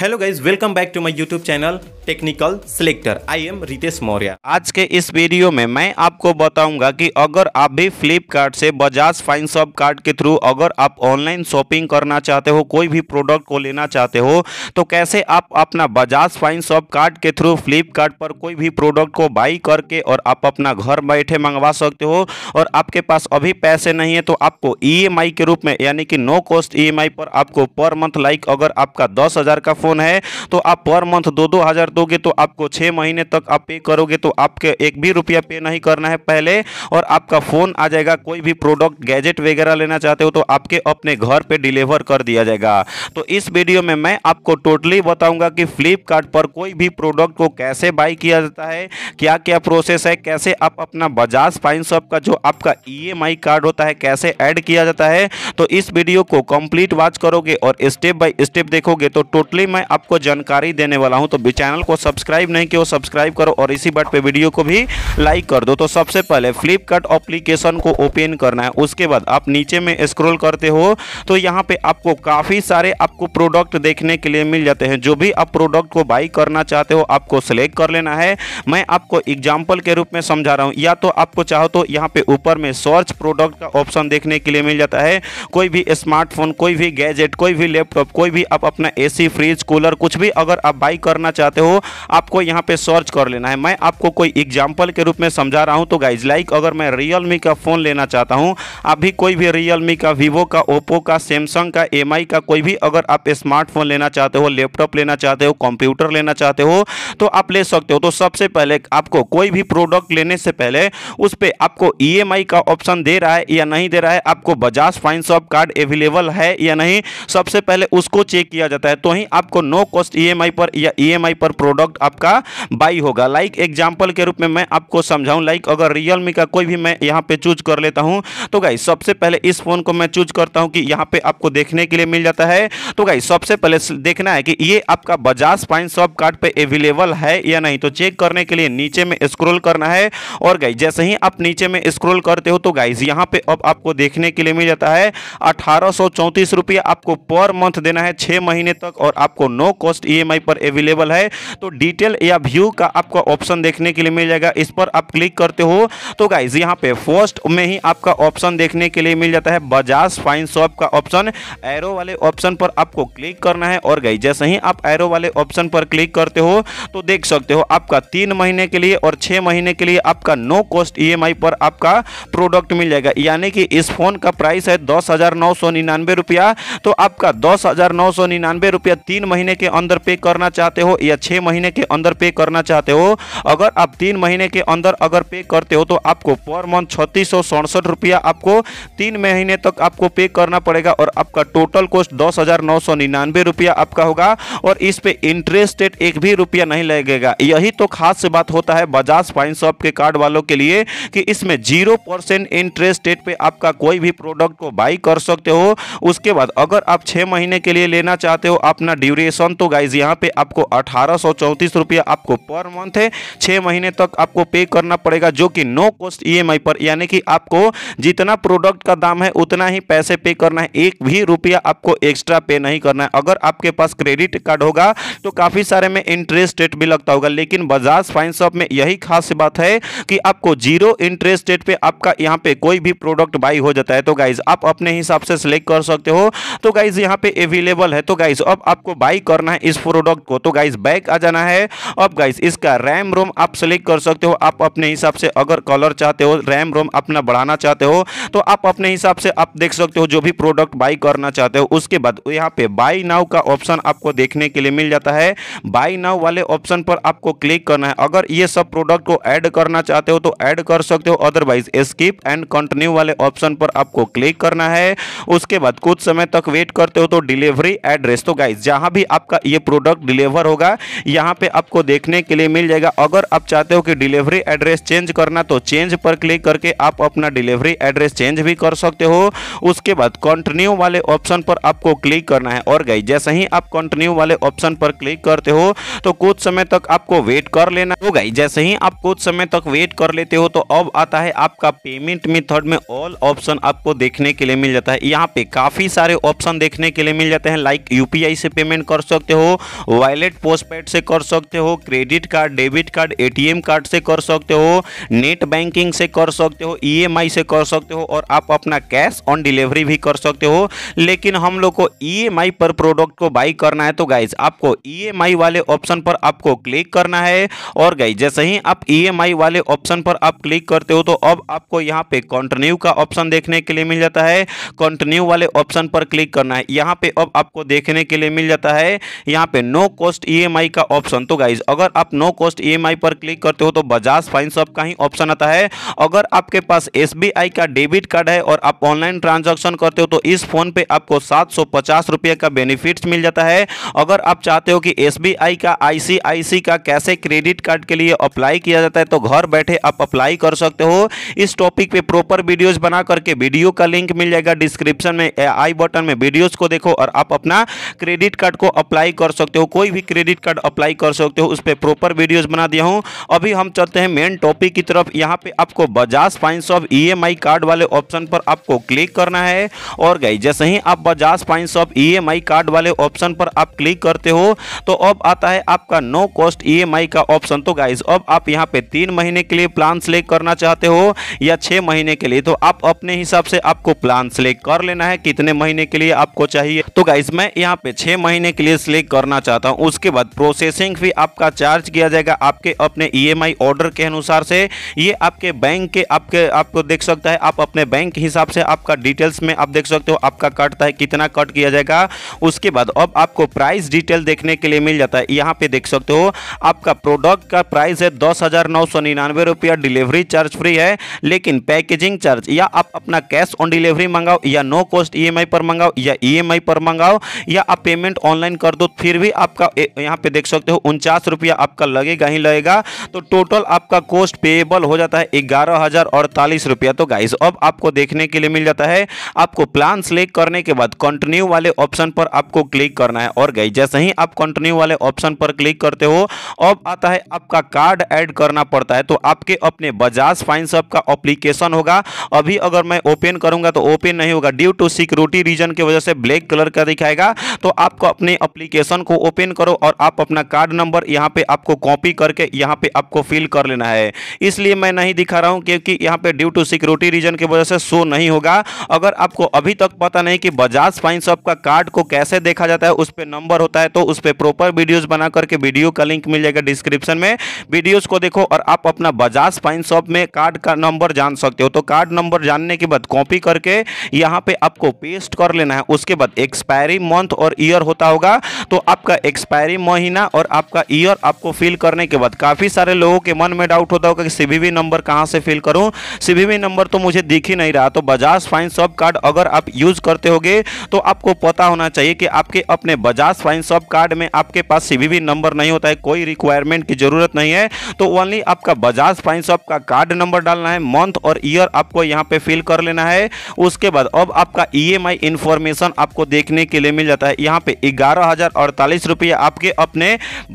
hello guys welcome back to my YouTube channel technical selector I am Ritesh Maurya आज के इस video में मैं आपको बताऊंगा कि अगर आप भी फ्लिपकार्ट से बजाज फाइन शॉप कार्ड के थ्रू अगर आप ऑनलाइन शॉपिंग करना चाहते हो कोई भी प्रोडक्ट को लेना चाहते हो तो कैसे आप अपना बजाज फाइन शॉप कार्ड के थ्रू फ्लिपकार्ट पर कोई भी प्रोडक्ट को बाई करके और आप अपना घर बैठे मंगवा सकते हो और आपके पास अभी पैसे नहीं है तो आपको ई e के रूप में यानी कि नो कॉस्ट ई पर आपको पर मंथ लाइक अगर आपका दस का फ़ोन है तो आप पर मंथ दो दो हज़ार दोगे तो आपको छह महीने तक आप पे करोगे तो आपके एक भी रुपया पे नहीं करना है पहले और आपका फ़ोन आ जाएगा कोई भी प्रोडक्ट गैजेट वगैरह लेना चाहते हो तो आपके अपने घर पर डिलीवर कर दिया जाएगा तो इस वीडियो में मैं आपको टोटली बताऊंगा कि फ्लिपकार्ट पर कोई भी प्रोडक्ट को कैसे बाई किया जाता है क्या क्या प्रोसेस है कैसे आप अपना बजाज फाइन शॉप का जो आपका ई e कार्ड होता है कैसे ऐड किया जाता है तो इस वीडियो को कंप्लीट वॉच करोगे और स्टेप बाय स्टेप देखोगे तो टोटली मैं आपको जानकारी देने वाला हूं तो चैनल को सब्सक्राइब नहीं किया सब्सक्राइब करो और इसी बट पे वीडियो को भी लाइक कर दो तो सबसे पहले फ्लिपकार्ट अप्लीकेशन को ओपन करना है उसके बाद आप नीचे में स्क्रोल करते हो तो यहाँ पे आपको काफ़ी सारे आपको प्रोडक्ट देखने के लिए मिल जाते हैं जो भी आप प्रोडक्ट को बाई करना चाहते हो आपको सेलेक्ट कर लेना है मैं आपको एग्जाम्पल के रूप में समझा रहा हूँ या तो आपको चाहो तो यहाँ पे ऊपर में सर्च प्रोडक्ट का ऑप्शन देखने के लिए मिल जाता है कोई भी स्मार्टफोन कोई भी गैजेट कोई भी लैपटॉप कोई भी आप अपना एसी फ्रिज कूलर कुछ भी अगर आप बाई करना चाहते हो आपको यहाँ पे सर्च कर लेना है मैं आपको कोई एग्जाम्पल के रूप में समझा रहा हूँ तो गाइज लाइक अगर मैं रियल का फ़ोन लेना चाहता हूँ आप भी कोई भी रियल का वीवो का ओप्पो का सैमसंग का एम का कोई भी अगर आप स्मार्टफोन लेना चाहते हो लैपटॉप लेना चाहते हो कंप्यूटर लेना चाहते हो तो आप ले सकते हो तो सबसे पहले आपको कोई भी प्रोडक्ट लेने से पहले उस पर आपको ई e का ऑप्शन दे रहा है या नहीं दे रहा है आपको Bajaj fine shop card available है या नहीं सबसे पहले उसको चेक किया जाता है तो ही आपको आपको नो कॉस्ट ई पर या ई e पर प्रोडक्ट आपका बाई होगा लाइक एग्जाम्पल के रूप में मैं आपको समझाऊँ लाइक अगर रियलमी का कोई भी मैं यहाँ पे चूज कर लेता हूँ तो गाई सबसे पहले इस फ़ोन को मैं चूज करता हूँ कि यहाँ पे आपको देखने के लिए मिल जाता है तो गाई सबसे पहले देखना है कि ये आपका बजाज पाइन शॉप कार्ड पे अवेलेबल है या नहीं तो चेक करने के लिए नीचे में स्क्रॉल करना है और गाई जैसे ही आप नीचे में स्क्रॉल करते हो तो गाइज यहाँ पे अब आपको देखने के लिए मिल जाता है अठारह आपको पर मंथ देना है छह महीने तक और आपको आपको नो कॉस्ट ई पर अवेलेबल है तो डिटेल या व्यू का आपको ऑप्शन देखने के लिए मिल जाएगा इस पर आप क्लिक करते हो तो गाइज यहाँ पे फर्स्ट में ही आपका ऑप्शन देखने के लिए मिल जाता है बजाज फाइन शॉप का ऑप्शन एरो वाले ऑप्शन पर आपको क्लिक करना है और गाइज जैसे ही आप एरो वाले ऑप्शन पर क्लिक करते हो तो देख सकते हो आपका तीन महीने के लिए और छह महीने के लिए आपका नो कॉस्ट ई पर आपका प्रोडक्ट मिल जाएगा यानी कि इस फोन का प्राइस है दस रुपया तो आपका दस हज़ार नौ सौ निन्यानवे रुपया तीन महीने के अंदर पे करना चाहते हो या छः महीने के अंदर पे करना चाहते हो अगर आप तीन महीने के अंदर अगर पे करते हो तो आपको पर मंथ छत्तीस सौ सड़सठ रुपया आपको तीन महीने तक आपको पे करना पड़ेगा और आपका टोटल कॉस्ट दस हज़ार नौ सौ निन्यानवे रुपया आपका होगा और इस पर इंटरेस्ट रेट एक भी रुपया नहीं लगेगा यही तो खास बात होता है बजाज फाइन शॉप के कार्ड वालों के लिए कि इसमें जीरो परसेंट इंटरेस्ट रेट पे आपका कोई भी प्रोडक्ट को बाई कर सकते हो उसके बाद अगर आप छः महीने के लिए लेना चाहते हो अपना ड्यूरी क्रिएशन तो गाइज यहाँ पे आपको अठारह रुपया आपको पर मंथ है छः महीने तक आपको पे करना पड़ेगा जो कि नो कॉस्ट ई पर यानी कि आपको जितना प्रोडक्ट का दाम है उतना ही पैसे पे करना है एक भी रुपया आपको एक्स्ट्रा पे नहीं करना है अगर आपके पास क्रेडिट कार्ड होगा तो काफ़ी सारे में इंटरेस्ट रेट भी लगता होगा लेकिन बजाज फाइन शॉप में यही खास बात है कि आपको जीरो इंटरेस्ट रेट पे आपका यहाँ पे कोई भी प्रोडक्ट बाई हो जाता है तो गाइज आप अपने हिसाब से सिलेक्ट कर सकते हो तो गाइज यहाँ पे अवेलेबल है तो गाइज अब आपको बाई करना है इस प्रोडक्ट को तो गाइज बैक आ जाना है अब गाइज इसका रैम रोम आप सेलेक्ट कर सकते हो आप अपने हिसाब से अगर कलर चाहते हो रैम रोम अपना बढ़ाना चाहते हो तो आप अपने हिसाब से आप देख सकते हो जो भी प्रोडक्ट बाई करना चाहते हो उसके बाद यहाँ पे बाई नाउ का ऑप्शन आपको देखने के लिए मिल जाता है बाई नाउ वाले ऑप्शन पर आपको क्लिक करना है अगर ये सब प्रोडक्ट को ऐड करना चाहते हो तो ऐड कर सकते हो अदरवाइज स्किप एंड कंटिन्यू वाले ऑप्शन पर आपको क्लिक करना है उसके बाद कुछ समय तक वेट करते हो तो डिलीवरी एड्रेस तो गाइज जहाँ भी आपका ये प्रोडक्ट डिलीवर होगा यहाँ पे आपको देखने के लिए मिल जाएगा अगर आप चाहते हो कि डिलीवरी एड्रेस चेंज करना तो चेंज पर क्लिक करके आप अपना डिलीवरी एड्रेस चेंज भी कर सकते हो उसके बाद कंटिन्यू वाले ऑप्शन पर आपको क्लिक करना है और गई जैसे ही आप कंटिन्यू वाले ऑप्शन पर क्लिक करते हो तो कुछ समय तक आपको वेट कर लेना हो तो गई जैसे ही आप कुछ समय तक वेट कर लेते हो तो अब आता है आपका पेमेंट मेथड में ऑल ऑप्शन आपको देखने के लिए मिल जाता है यहाँ पे काफ़ी सारे ऑप्शन देखने के लिए मिल जाते हैं लाइक यूपीआई से पेमेंट कर सकते हो वॉलेट पोस्टपेड से कर सकते हो credit card debit card ATM card से कर सकते हो नेट बैंकिंग से कर सकते हो ईएमआई e से कर सकते हो और आप अपना कैश ऑन डिलीवरी भी कर सकते हो लेकिन हम लोग को ई e पर प्रोडक्ट को बाई करना है तो गाइज आपको ई e वाले ऑप्शन पर आपको क्लिक करना है और गाइज जैसे ही आप ई वाले ऑप्शन पर आप क्लिक करते हो तो अब आपको यहाँ पे कंटिन्यू का ऑप्शन देखने के लिए मिल जाता है कंटिन्यू वाले ऑप्शन पर क्लिक करना है यहाँ पे अब आपको देखने के लिए मिल जाता है है यहाँ पे नो कॉस्ट ई का ऑप्शन तो गाइज अगर आप नो कॉस्ट ई पर क्लिक करते हो तो बजाज फाइनस का ही ऑप्शन आता है अगर आपके पास एस का डेबिट कार्ड है और आप ऑनलाइन ट्रांजेक्शन करते हो तो इस फोन पे आपको सात रुपए का बेनिफिट मिल जाता है अगर आप चाहते हो कि एस का आईसीआईसी का कैसे क्रेडिट कार्ड के लिए अप्लाई किया जाता है तो घर बैठे आप अप्लाई कर सकते हो इस टॉपिक पे प्रॉपर वीडियोस बना करके वीडियो का लिंक मिल जाएगा डिस्क्रिप्शन में आई बटन में वीडियोस को देखो और आप अपना क्रेडिट कार्ड को को अप्लाई कर सकते हो कोई भी क्रेडिट कार्ड अप्लाई कर सकते हो उस पर प्रॉपर वीडियोज़ बना दिया हूँ अभी हम चलते हैं मेन टॉपिक की तरफ यहाँ पे आपको Bajaj finance of E card वाले ऑप्शन पर आपको क्लिक करना है और गई जैसे ही आप Bajaj finance of E card वाले ऑप्शन पर आप क्लिक करते हो तो अब आता है आपका नो कॉस्ट ई का ऑप्शन तो गाइज अब आप यहाँ पे तीन महीने के लिए प्लान सेलेक्ट करना चाहते हो या छह महीने के लिए तो आप अपने हिसाब से आपको प्लान सेलेक्ट कर लेना है कितने महीने के लिए आपको चाहिए तो गाइज मैं यहाँ पे छह महीने के लिए सिलेक्ट करना चाहता हूँ उसके बाद प्रोसेसिंग फी आपका चार्ज किया जाएगा आपके अपने ईएमआई e ऑर्डर के अनुसार से ये आपके बैंक के आपके आपको देख सकता है आप अपने बैंक हिसाब से आपका डिटेल्स में आप देख सकते हो आपका कटता है कितना कट किया जाएगा उसके बाद अब आपको प्राइस डिटेल देखने के लिए मिल जाता है यहाँ पे देख सकते हो आपका प्रोडक्ट का प्राइस है दस हज़ार नौ सौ निन्यानवे रुपया डिलीवरी चार्ज फ्री है लेकिन पैकेजिंग चार्ज या आप अपना कैश ऑन डिलीवरी मंगाओ या नो कॉस्ट ई पर मंगाओ या ई e पर मंगाओ या आप पेमेंट ऑनलाइन ऑनलाइन कर दो फिर भी आपका यहाँ पे देख सकते हो उनचास रुपया आपका लगेगा ही लगेगा तो टोटल आपका कोस्ट पेएबल हो जाता है ग्यारह हज़ार अड़तालीस रुपया तो गाइस अब आपको देखने के लिए मिल जाता है आपको प्लान सेलेक्ट करने के बाद कंटिन्यू वाले ऑप्शन पर आपको क्लिक करना है और गाइस जैसे ही आप कंटिन्यू वाले ऑप्शन पर क्लिक करते हो अब आता है आपका कार्ड ऐड करना पड़ता है तो आपके अपने बजाज फाइंस का अप्लीकेशन होगा अभी अगर मैं ओपन करूंगा तो ओपन नहीं होगा ड्यू टू सिक्योरिटी रीजन की वजह से ब्लैक कलर का दिखाएगा तो आपको अपने अपने अप्लीकेशन को ओपन करो और आप अपना कार्ड नंबर यहाँ पे आपको कॉपी करके यहाँ पे आपको फिल कर लेना है इसलिए मैं नहीं दिखा रहा हूँ क्योंकि यहाँ पे ड्यू टू सिक्योरिटी रीजन की वजह से शो नहीं होगा अगर आपको अभी तक पता नहीं कि बजाज फाइनस का कार्ड को कैसे देखा जाता है उस पर नंबर होता है तो उस पर प्रॉपर वीडियोज़ बना करके वीडियो का लिंक मिल जाएगा डिस्क्रिप्शन में वीडियोज़ को देखो और आप अपना बजाज फाइन शॉप में कार्ड का नंबर जान सकते हो तो कार्ड नंबर जानने के बाद कॉपी करके यहाँ पे आपको पेस्ट कर लेना है उसके बाद एक्सपायरी मंथ और ईयर होता होगा तो आपका एक्सपायरी महीना और आपका ईयर आपको फिल करने के बाद काफ़ी सारे लोगों के मन में डाउट होता होगा कि सीवीवी नंबर कहाँ से फिल करूँ सीवीवी नंबर तो मुझे दिख ही नहीं रहा तो बजाज फाइन सब कार्ड अगर आप यूज़ करते होगे तो आपको पता होना चाहिए कि आपके अपने बजाज फाइन सब कार्ड में आपके पास सीवीवी नंबर नहीं होता है कोई रिक्वायरमेंट की ज़रूरत नहीं है तो ओनली आपका बजाज फाइन सब का कार्ड नंबर डालना है मंथ और ईयर आपको यहाँ पे फिल कर लेना है उसके बाद अब आपका ई एम आई इन्फॉर्मेशन आपको देखने के लिए मिल जाता है यहाँ पे ग्यारह हज़ार अड़तालीस रुपये आपके अपने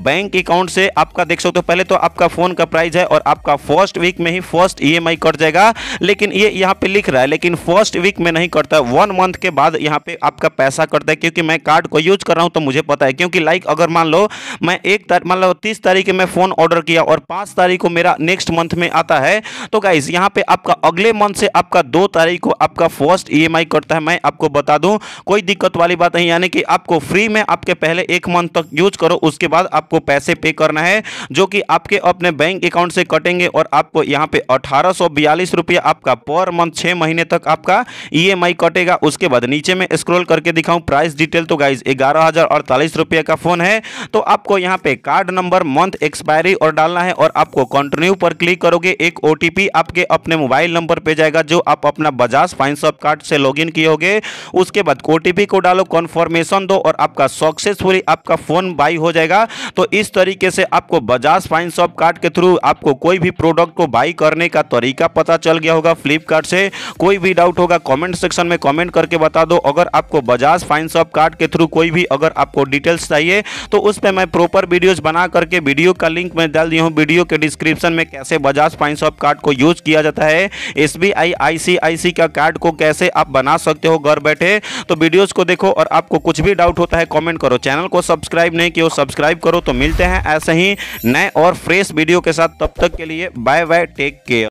बैंक अकाउंट से आपका देख सकते हो पहले तो आपका फ़ोन का प्राइस है और आपका फर्स्ट वीक में ही फर्स्ट ई e कट जाएगा लेकिन ये यहाँ पे लिख रहा है लेकिन फर्स्ट वीक में नहीं कटता वन मंथ के बाद यहाँ पे आपका पैसा कटता है क्योंकि मैं कार्ड को यूज कर रहा हूँ तो मुझे पता है क्योंकि लाइक अगर मान लो मैं एक मान लो तीस तारीख में फ़ोन ऑर्डर किया और पाँच तारीख को मेरा नेक्स्ट मंथ में आता है तो गाइज यहाँ पे आपका अगले मंथ से आपका दो तारीख को आपका फर्स्ट ई करता है मैं आपको बता दूँ कोई दिक्कत वाली बात नहीं यानी कि आपको फ्री में में आपके पहले एक मंथ तक यूज करो उसके बाद आपको पैसे पे करना है जो कि आपके अपने बैंक अकाउंट से कटेंगे और आपको यहाँ पे अठारह रुपया आपका पर मंथ छः महीने तक आपका ई e कटेगा उसके बाद नीचे में स्क्रोल करके दिखाऊँ प्राइस डिटेल तो गाइज ग्यारह रुपये का फ़ोन है तो आपको यहाँ पे कार्ड नंबर मंथ एक्सपायरी और डालना है और आपको कंटिन्यू पर क्लिक करोगे एक ओ आपके अपने मोबाइल नंबर पे जाएगा जो आप अपना बजाज फाइन कार्ड से लॉगिन किए होगे उसके बाद ओ को डालो कॉन्फर्मेशन दो और आपका सक्सेसफुली आपका फ़ोन बाई हो जाएगा तो इस तरीके से आपको बजाज फाइन शॉप कार्ड के थ्रू आपको कोई भी प्रोडक्ट को बाई करने का तरीका पता चल गया होगा फ्लिपकार्ट से कोई भी डाउट होगा कमेंट सेक्शन में कमेंट करके बता दो अगर आपको बजाज फाइन शॉप कार्ड के थ्रू कोई भी अगर आपको डिटेल्स चाहिए तो उस पर मैं प्रॉपर वीडियोज़ बना करके वीडियो का लिंक मैं डाल दिया हूँ वीडियो के डिस्क्रिप्शन में कैसे बजाज फाइन शॉप कार्ड को यूज़ किया जाता है एस बी का कार्ड को कैसे आप बना सकते हो घर बैठे तो वीडियोज़ को देखो और आपको कुछ भी डाउट होता है कमेंट करो चैनल को सब्सक्राइब नहीं किया सब्सक्राइब करो तो मिलते हैं ऐसे ही नए और फ्रेश वीडियो के साथ तब तक के लिए बाय बाय टेक केयर